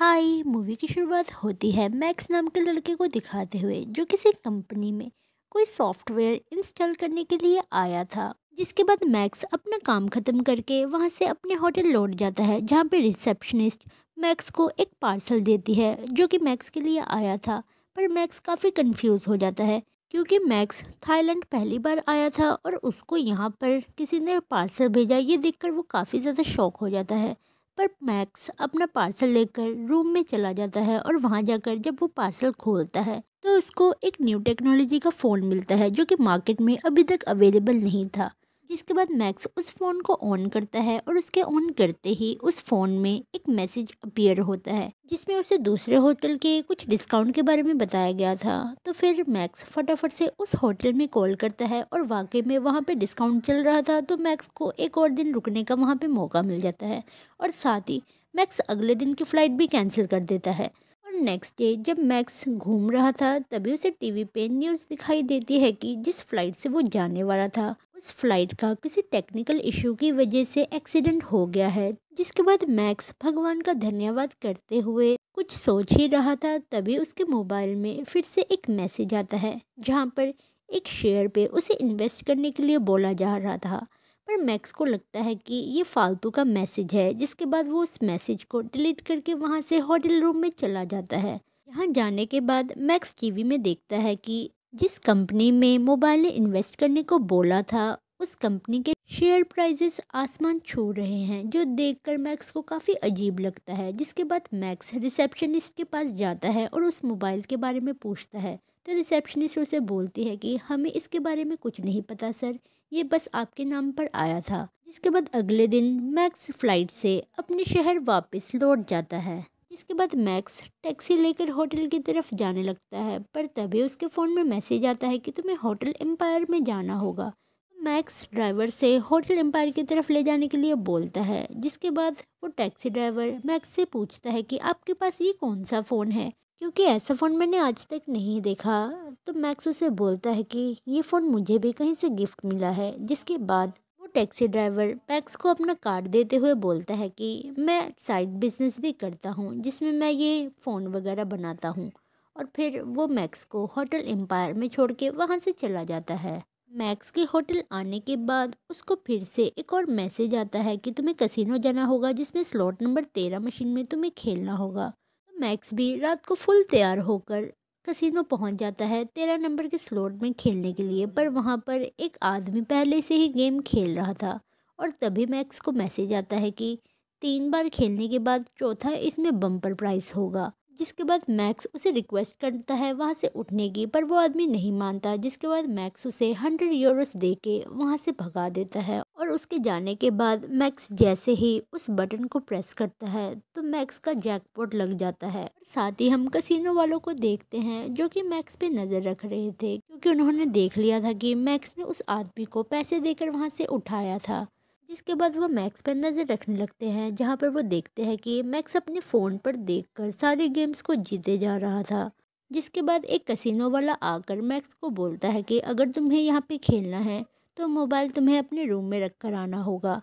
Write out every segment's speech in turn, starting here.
high movie की शुरुआत होती है मैक्स नाम के लड़के को दिखाते हुए जो किसी कंपनी में कोई सॉफ्टवेयर इंस्टॉल करने के लिए आया था जिसके बाद मैक्स अपना काम ख़त्म करके वहाँ से अपने होटल लौट जाता है जहाँ पे रिसेप्शनिस्ट मैक्स को एक पार्सल देती है जो कि मैक्स के लिए आया था पर मैक्स काफ़ी कंफ्यूज हो जाता है क्योंकि मैक्स थाईलैंड पहली बार आया था और उसको यहाँ पर किसी ने पार्सल भेजा ये देखकर वो काफ़ी ज़्यादा शौक हो जाता है पर मैक्स अपना पार्सल लेकर रूम में चला जाता है और वहाँ जाकर जब वो पार्सल खोलता है तो उसको एक न्यू टेक्नोलॉजी का फ़ोन मिलता है जो कि मार्केट में अभी तक अवेलेबल नहीं था इसके बाद मैक्स उस फ़ोन को ऑन करता है और उसके ऑन करते ही उस फ़ोन में एक मैसेज अपीयर होता है जिसमें उसे दूसरे होटल के कुछ डिस्काउंट के बारे में बताया गया था तो फिर मैक्स फटाफट से उस होटल में कॉल करता है और वाकई में वहाँ पे डिस्काउंट चल रहा था तो मैक्स को एक और दिन रुकने का वहाँ पर मौका मिल जाता है और साथ ही मैक्स अगले दिन की फ़्लाइट भी कैंसिल कर देता है नेक्स्ट डे जब मैक्स घूम रहा था तभी उसे टीवी पे न्यूज़ दिखाई देती है कि जिस फ्लाइट से वो जाने वाला था मैक्स फ्लाइट का किसी टेक्निकल इशू की वजह से एक्सीडेंट हो गया है जिसके बाद मैक्स भगवान का धन्यवाद करते हुए कुछ सोच ही रहा था तभी उसके मोबाइल में फिर से एक मैसेज आता है जहाँ पर एक शेयर पे उसे इन्वेस्ट करने के लिए बोला जा रहा था पर मैक्स को लगता है कि ये फालतू का मैसेज है जिसके बाद वो उस मैसेज को डिलीट करके वहाँ से होटल रूम में चला जाता है यहाँ जाने के बाद मैक्स टीवी में देखता है कि जिस कंपनी में मोबाइल इन्वेस्ट करने को बोला था उस कंपनी के शेयर प्राइजेस आसमान छू रहे हैं जो देखकर मैक्स को काफ़ी अजीब लगता है जिसके बाद मैक्स रिसेप्शनिस्ट के पास जाता है और उस मोबाइल के बारे में पूछता है तो रिसेप्शनिस्ट उसे बोलती है कि हमें इसके बारे में कुछ नहीं पता सर ये बस आपके नाम पर आया था जिसके बाद अगले दिन मैक्स फ्लाइट से अपने शहर वापस लौट जाता है इसके बाद मैक्स टैक्सी लेकर होटल की तरफ जाने लगता है पर तभी उसके फ़ोन में मैसेज आता है कि तुम्हें होटल एम्पायर में जाना होगा मैक्स ड्राइवर से होटल एम्पायर की तरफ ले जाने के लिए बोलता है जिसके बाद वो टैक्सी ड्राइवर मैक्स से पूछता है कि आपके पास ये कौन सा फ़ोन है क्योंकि ऐसा फ़ोन मैंने आज तक नहीं देखा तो मैक्स उसे बोलता है कि ये फ़ोन मुझे भी कहीं से गिफ्ट मिला है जिसके बाद टैक्सी ड्राइवर पैक्स को अपना कार्ड देते हुए बोलता है कि मैं साइड बिजनेस भी करता हूँ जिसमें मैं ये फ़ोन वगैरह बनाता हूँ और फिर वो मैक्स को होटल एम्पायर में छोड़ के वहाँ से चला जाता है मैक्स के होटल आने के बाद उसको फिर से एक और मैसेज आता है कि तुम्हें कसिनो जाना होगा जिसमें स्लॉट नंबर तेरह मशीन में तुम्हें खेलना होगा तो मैक्स भी रात को फुल तैयार होकर कसीनो पहुंच जाता है तेरह नंबर के स्लॉट में खेलने के लिए पर वहाँ पर एक आदमी पहले से ही गेम खेल रहा था और तभी मैक्स को मैसेज आता है कि तीन बार खेलने के बाद चौथा इसमें बम्पर प्राइस होगा जिसके बाद मैक्स उसे रिक्वेस्ट करता है वहाँ से उठने की पर वो आदमी नहीं मानता जिसके बाद मैक्स उसे हंड्रेड यूरोस दे के वहाँ से भगा देता है और उसके जाने के बाद मैक्स जैसे ही उस बटन को प्रेस करता है तो मैक्स का जैकपॉट लग जाता है साथ ही हम कसिनो वालों को देखते हैं जो कि मैक्स पे नज़र रख रहे थे क्योंकि उन्होंने देख लिया था कि मैक्स ने उस आदमी को पैसे देकर वहाँ से उठाया था जिसके बाद वो मैक्स पर नज़र रखने लगते हैं जहाँ पर वो देखते हैं कि मैक्स अपने फ़ोन पर देख सारे गेम्स को जीते जा रहा था जिसके बाद एक कसिनो वाला आकर मैक्स को बोलता है कि अगर तुम्हें यहाँ पे खेलना है तो मोबाइल तुम्हें अपने रूम में रख कर आना होगा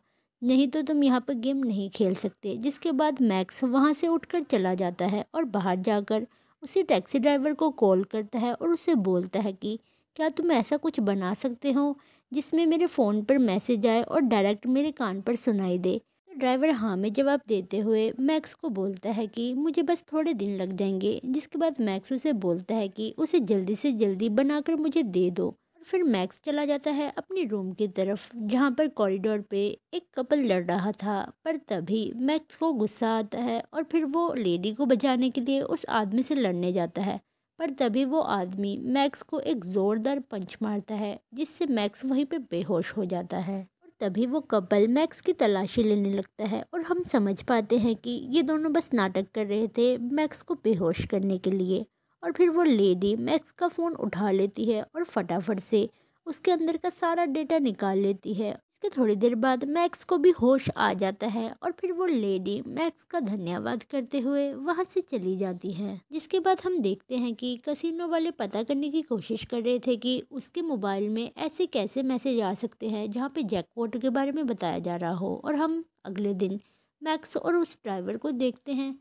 नहीं तो तुम यहाँ पर गेम नहीं खेल सकते जिसके बाद मैक्स वहाँ से उठकर चला जाता है और बाहर जाकर उसी टैक्सी ड्राइवर को कॉल करता है और उसे बोलता है कि क्या तुम ऐसा कुछ बना सकते हो जिसमें मेरे फ़ोन पर मैसेज आए और डायरेक्ट मेरे कान पर सुनाई दे तो ड्राइवर हाँ में जवाब देते हुए मैक्स को बोलता है कि मुझे बस थोड़े दिन लग जाएंगे जिसके बाद मैक्स उसे बोलता है कि उसे जल्दी से जल्दी बनाकर मुझे दे दो फिर मैक्स चला जाता है अपने रूम की तरफ जहाँ पर कॉरिडोर पे एक कपल लड़ रहा था पर तभी मैक्स को गुस्सा आता है और फिर वो लेडी को बचाने के लिए उस आदमी से लड़ने जाता है पर तभी वो आदमी मैक्स को एक ज़ोरदार पंच मारता है जिससे मैक्स वहीं पे बेहोश हो जाता है और तभी वो कपल मैक्स की तलाशी लेने लगता है और हम समझ पाते हैं कि ये दोनों बस नाटक कर रहे थे मैक्स को बेहोश करने के लिए और फिर वो लेडी मैक्स का फ़ोन उठा लेती है और फटाफट से उसके अंदर का सारा डेटा निकाल लेती है इसके थोड़ी देर बाद मैक्स को भी होश आ जाता है और फिर वो लेडी मैक्स का धन्यवाद करते हुए वहाँ से चली जाती है जिसके बाद हम देखते हैं कि कसिनो वाले पता करने की कोशिश कर रहे थे कि उसके मोबाइल में ऐसे कैसे मैसेज आ सकते हैं जहाँ पर जैकपॉट के बारे में बताया जा रहा हो और हम अगले दिन मैक्स और उस ड्राइवर को देखते हैं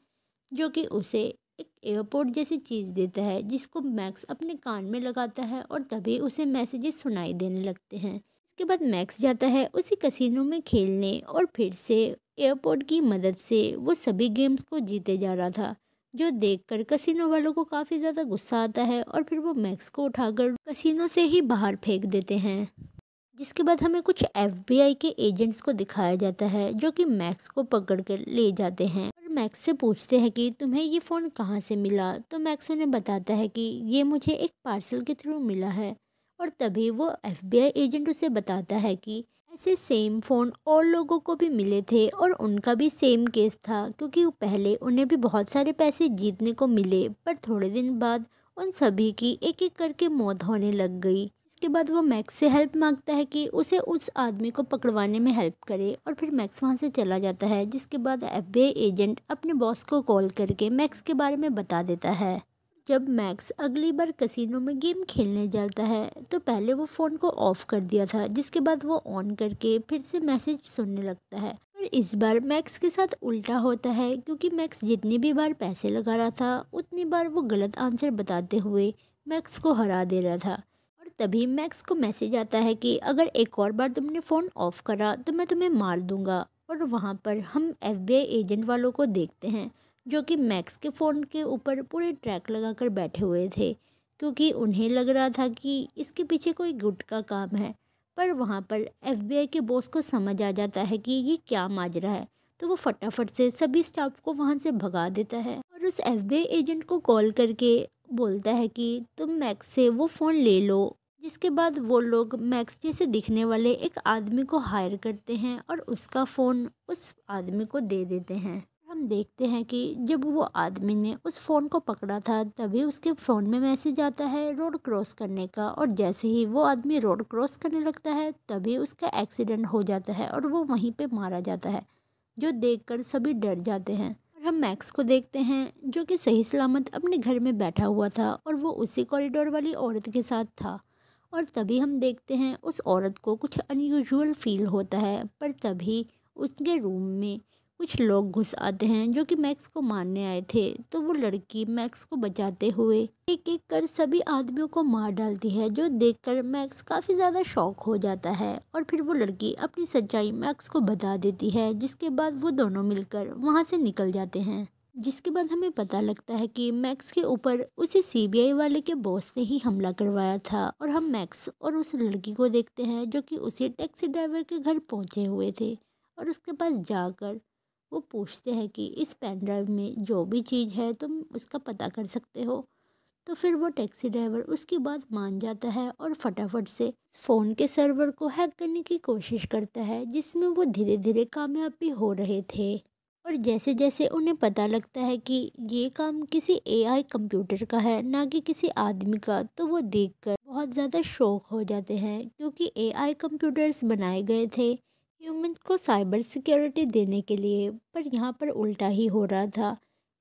जो कि उसे एक एयरपोर्ट जैसी चीज़ देता है जिसको मैक्स अपने कान में लगाता है और तभी उसे मैसेजेस सुनाई देने लगते हैं इसके बाद मैक्स जाता है उसी कसिनो में खेलने और फिर से एयरपोर्ट की मदद से वो सभी गेम्स को जीते जा रहा था जो देखकर कसिनो वालों को काफ़ी ज़्यादा गुस्सा आता है और फिर वो मैक्स को उठाकर कसिनो से ही बाहर फेंक देते हैं जिसके बाद हमें कुछ एफबीआई के एजेंट्स को दिखाया जाता है जो कि मैक्स को पकड़ कर ले जाते हैं मैक्स से पूछते हैं कि तुम्हें ये फ़ोन कहाँ से मिला तो मैक्स उन्हें बताता है कि ये मुझे एक पार्सल के थ्रू मिला है और तभी वो एफबीआई एजेंट उसे बताता है कि ऐसे सेम फ़ोन और लोगों को भी मिले थे और उनका भी सेम केस था क्योंकि पहले उन्हें भी बहुत सारे पैसे जीतने को मिले पर थोड़े दिन बाद उन सभी की एक एक करके मौत होने लग गई उसके बाद वो मैक्स से हेल्प मांगता है कि उसे उस आदमी को पकड़वाने में हेल्प करे और फिर मैक्स वहाँ से चला जाता है जिसके बाद एफ एजेंट अपने बॉस को कॉल करके मैक्स के बारे में बता देता है जब मैक्स अगली बार कसिनो में गेम खेलने जाता है तो पहले वो फ़ोन को ऑफ़ कर दिया था जिसके बाद वो ऑन करके फिर से मैसेज सुनने लगता है पर इस बार मैक्स के साथ उल्टा होता है क्योंकि मैक्स जितनी भी बार पैसे लगा रहा था उतनी बार वो गलत आंसर बताते हुए मैक्स को हरा दे रहा था तभी मैक्स को मैसेज आता है कि अगर एक और बार तुमने फ़ोन ऑफ करा तो मैं तुम्हें मार दूंगा और वहाँ पर हम एफबीआई एजेंट वालों को देखते हैं जो कि मैक्स के फ़ोन के ऊपर पूरे ट्रैक लगाकर बैठे हुए थे क्योंकि उन्हें लग रहा था कि इसके पीछे कोई गुट का काम है पर वहाँ पर एफ के बॉस को समझ आ जाता है कि ये क्या माजरा है तो वो फटाफट से सभी स्टाफ को वहाँ से भगा देता है और उस एफ एजेंट को कॉल करके बोलता है कि तुम मैक्स से वो फ़ोन ले लो जिसके बाद वो लोग मैक्स जैसे दिखने वाले एक आदमी को हायर करते हैं और उसका फ़ोन उस आदमी को दे देते हैं हम देखते हैं कि जब वो आदमी ने उस फ़ोन को पकड़ा था तभी उसके फ़ोन में मैसेज आता है रोड क्रॉस करने का और जैसे ही वो आदमी रोड क्रॉस करने लगता है तभी उसका एक्सीडेंट हो जाता है और वो वहीं पे मारा जाता है जो देखकर सभी डर जाते हैं और हम मैक्स को देखते हैं जो कि सही सलामत अपने घर में बैठा हुआ था और वो उसी कॉरिडोर वाली औरत के साथ था और तभी हम देखते हैं उस औरत को कुछ अनयूजल फील होता है पर तभी उसके रूम में कुछ लोग घुस आते हैं जो कि मैक्स को मारने आए थे तो वो लड़की मैक्स को बचाते हुए एक एक कर सभी आदमियों को मार डालती है जो देखकर मैक्स काफ़ी ज़्यादा शौक हो जाता है और फिर वो लड़की अपनी सच्चाई मैक्स को बता देती है जिसके बाद वो दोनों मिलकर वहाँ से निकल जाते हैं जिसके बाद हमें पता लगता है कि मैक्स के ऊपर उसे सीबीआई वाले के बॉस ने ही हमला करवाया था और हम मैक्स और उस लड़की को देखते हैं जो कि उसी टैक्सी ड्राइवर के घर पहुंचे हुए थे और उसके पास जाकर वो पूछते हैं कि इस पेन ड्राइव में जो भी चीज़ है तुम उसका पता कर सकते हो तो फिर वो टैक्सी ड्राइवर उसकी बात मान जाता है और फटाफट से फ़ोन के सर्वर को हैक करने की कोशिश करता है जिसमें वो धीरे धीरे कामयाब भी हो रहे थे और जैसे जैसे उन्हें पता लगता है कि ये काम किसी एआई कंप्यूटर का है ना कि किसी आदमी का तो वो देखकर बहुत ज़्यादा शौक हो जाते हैं क्योंकि एआई कंप्यूटर्स बनाए गए थे ह्यूमन को साइबर सिक्योरिटी देने के लिए पर यहाँ पर उल्टा ही हो रहा था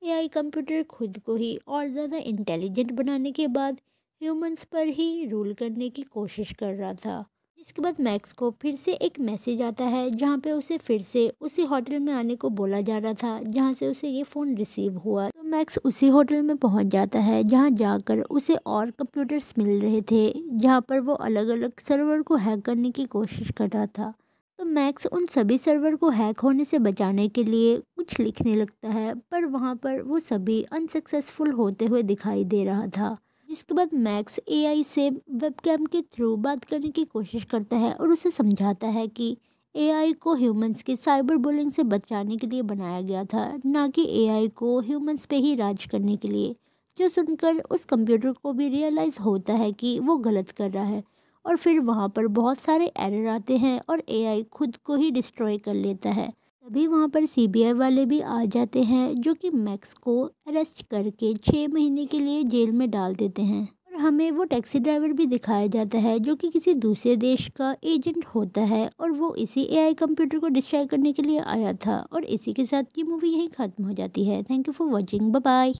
एआई कंप्यूटर खुद को ही और ज़्यादा इंटेलिजेंट बनाने के बाद ह्यूमंस पर ही रूल करने की कोशिश कर रहा था इसके बाद मैक्स को फिर से एक मैसेज आता है जहाँ पे उसे फिर से उसी होटल में आने को बोला जा रहा था जहाँ से उसे ये फ़ोन रिसीव हुआ तो मैक्स उसी होटल में पहुँच जाता है जहाँ जाकर उसे और कंप्यूटर्स मिल रहे थे जहाँ पर वो अलग अलग सर्वर को हैक करने की कोशिश कर रहा था तो मैक्स उन सभी सर्वर को हैक होने से बचाने के लिए कुछ लिखने लगता है पर वहाँ पर वो सभी अनसक्सेसफुल होते हुए दिखाई दे रहा था इसके बाद मैक्स एआई से वेबकैम के थ्रू बात करने की कोशिश करता है और उसे समझाता है कि एआई को ह्यूमंस के साइबर बुलिंग से बचाने के लिए बनाया गया था ना कि एआई को ह्यूमंस पे ही राज करने के लिए जो सुनकर उस कंप्यूटर को भी रियलाइज़ होता है कि वो गलत कर रहा है और फिर वहाँ पर बहुत सारे एरर आते हैं और एआई खुद को ही डिस्ट्रॉय कर लेता है तभी वहाँ पर सीबीआई वाले भी आ जाते हैं जो कि मैक्स को अरेस्ट करके छः महीने के लिए जेल में डाल देते हैं और हमें वो टैक्सी ड्राइवर भी दिखाया जाता है जो कि किसी दूसरे देश का एजेंट होता है और वो इसी एआई कंप्यूटर को डिस्ट्रॉय करने के लिए आया था और इसी के साथ ये मूवी यहीं ख़त्म हो जाती है thank you for watching bye